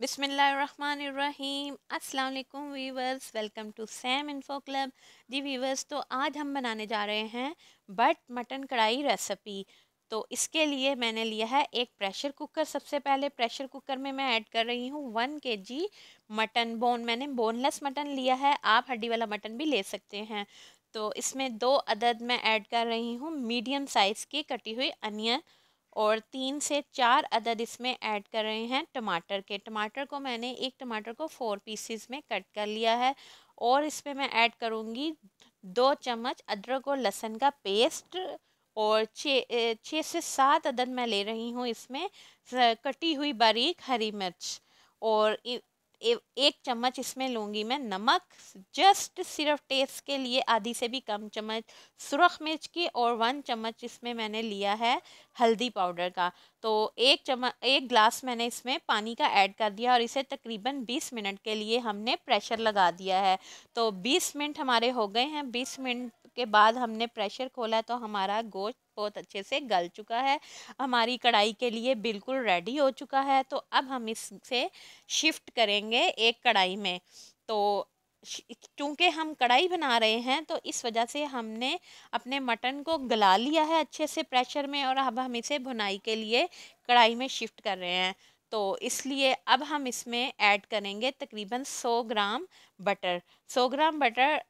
बिसमीम अस्सलाम viewers welcome to Sam info club जी वीवर्स तो आज हम बनाने जा रहे हैं बट मटन कढ़ाई रेसिपी तो इसके लिए मैंने लिया है एक प्रेशर कुकर सबसे पहले प्रेशर कुकर में मैं ऐड कर रही हूँ one K G mutton bone मैंने बोनलेस मटन लिया है आप हड्डी वाला मटन भी ले सकते हैं तो इसमें दो अदद मैं ऐड कर रही हूँ मीडियम साइज़ की कटी हुई अनियन और तीन से चार अदद इसमें ऐड कर रहे हैं टमाटर के टमाटर को मैंने एक टमाटर को फोर पीसीस में कट कर लिया है और इसमें मैं ऐड करूँगी दो चम्मच अदरक और लहसुन का पेस्ट और छः छः से सात अदद मैं ले रही हूँ इसमें कटी हुई बारीक हरी मिर्च और ए, एक चम्मच इसमें लूँगी मैं नमक जस्ट सिर्फ टेस्ट के लिए आधी से भी कम चम्मच सुरख मिर्च की और वन चम्मच इसमें मैंने लिया है हल्दी पाउडर का तो एक चम्मच एक ग्लास मैंने इसमें पानी का ऐड कर दिया और इसे तकरीबन 20 मिनट के लिए हमने प्रेशर लगा दिया है तो 20 मिनट हमारे हो गए हैं 20 मिनट उसके बाद हमने प्रेशर खोला तो हमारा गोश्त बहुत अच्छे से गल चुका है हमारी कढ़ाई के लिए बिल्कुल रेडी हो चुका है तो अब हम इसे शिफ्ट करेंगे एक कढ़ाई में तो क्योंकि हम कढ़ाई बना रहे हैं तो इस वजह से हमने अपने मटन को गला लिया है अच्छे से प्रेशर में और अब हम इसे भुनाई के लिए कढ़ाई में शिफ्ट कर रहे हैं तो इसलिए अब हम इसमें ऐड करेंगे तकरीबन 100 gram butter 100 gram butter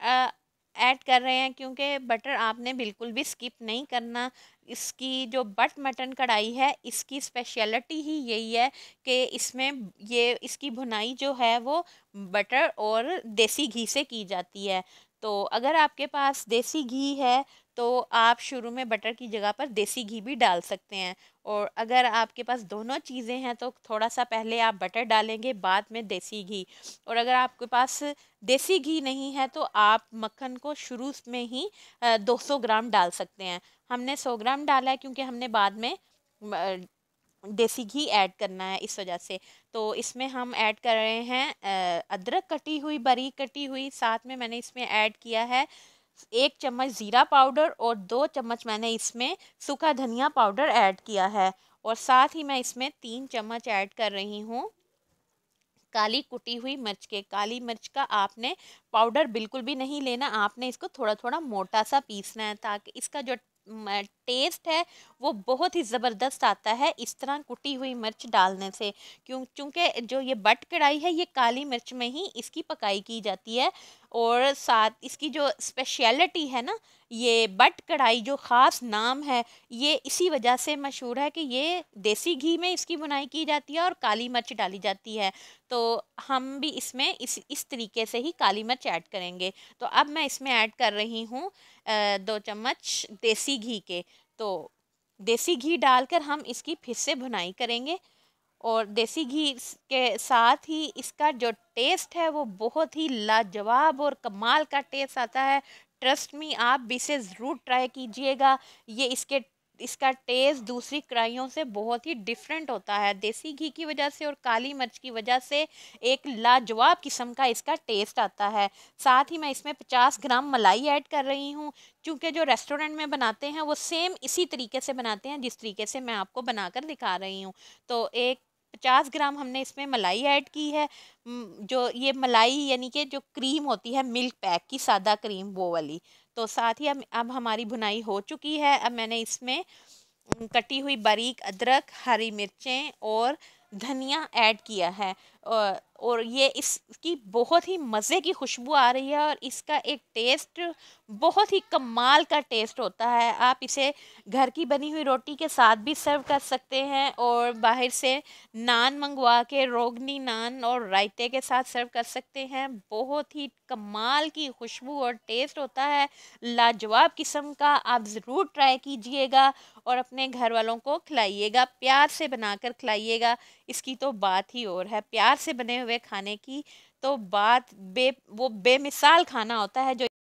add कर रहे हैं क्योंकि बटर आपने बिल्कुल भी स्किप नहीं करना इसकी जो बट मटन कढ़ाई है इसकी स्पेशलिटी ही यही है कि इसमें ये इसकी भुनाई जो है वो बटर और देसी घी से की जाती है तो अगर आपके पास देसी घी है तो आप शुरू में बटर की जगह पर देसी घी भी डाल सकते हैं और अगर आपके पास दोनों चीज़ें हैं तो थोड़ा सा पहले आप बटर डालेंगे बाद में देसी घी और अगर आपके पास देसी घी नहीं है तो आप मक्खन को शुरू में ही 200 ग्राम डाल सकते हैं हमने 100 ग्राम डाला है क्योंकि हमने बाद में देसी घी ऐड करना है इस वजह से तो इसमें हम ऐड कर रहे हैं अदरक कटी हुई बरी कटी हुई साथ में मैंने इसमें ऐड किया है एक चम्मच ज़ीरा पाउडर और दो चम्मच मैंने इसमें सूखा धनिया पाउडर ऐड किया है और साथ ही मैं इसमें तीन चम्मच ऐड कर रही हूँ काली कुटी हुई मिर्च के काली मिर्च का आपने पाउडर बिल्कुल भी नहीं लेना आपने इसको थोड़ा थोड़ा मोटा सा पीसना है ताकि इसका जो टेस्ट है वो बहुत ही ज़बरदस्त आता है इस तरह कुटी हुई मिर्च डालने से क्यों चूँकि जो ये बट कढ़ाई है ये काली मिर्च में ही इसकी पकाई की जाती है और साथ इसकी जो स्पेशलिटी है ना ये बट कढ़ाई जो ख़ास नाम है ये इसी वजह से मशहूर है कि ये देसी घी में इसकी बुनाई की जाती है और काली मिर्च डाली जाती है तो हम भी इसमें इस इस तरीके से ही काली मिर्च ऐड करेंगे तो अब मैं इसमें ऐड कर रही हूँ दो चम्मच देसी घी के तो देसी घी डालकर हम इसकी फिर से बुनाई करेंगे और देसी घी के साथ ही इसका जो टेस्ट है वो बहुत ही लाजवाब और कमाल का टेस्ट आता है ट्रस्ट मी आप भी इसे ज़रूर ट्राई कीजिएगा ये इसके इसका टेस्ट दूसरी कढ़ाइयों से बहुत ही डिफरेंट होता है देसी घी की वजह से और काली मिर्च की वजह से एक लाजवाब किस्म का इसका टेस्ट आता है साथ ही मैं इसमें 50 ग्राम मलाई ऐड कर रही हूँ क्योंकि जो रेस्टोरेंट में बनाते हैं वो सेम इसी तरीके से बनाते हैं जिस तरीके से मैं आपको बनाकर दिखा रही हूँ तो एक पचास ग्राम हमने इसमें मलाई ऐड की है जो ये मलाई यानी कि जो क्रीम होती है मिल्क पैक की सादा क्रीम वो वाली तो साथ ही अब अब हमारी भुनाई हो चुकी है अब मैंने इसमें कटी हुई बारीक अदरक हरी मिर्चें और धनिया ऐड किया है और ये इसकी बहुत ही मज़े की खुशबू आ रही है और इसका एक टेस्ट बहुत ही कमाल का टेस्ट होता है आप इसे घर की बनी हुई रोटी के साथ भी सर्व कर सकते हैं और बाहर से नान मंगवा के रोगनी नान और रायते के साथ सर्व कर सकते हैं बहुत ही कमाल की खुशबू और टेस्ट होता है लाजवाब किस्म का आप ज़रूर ट्राई कीजिएगा और अपने घर वालों को खिलाइएगा प्यार से बनाकर खिलाइएगा इसकी तो बात ही और है प्यार से बने हुए खाने की तो बात बे वो बेमिसाल खाना होता है जो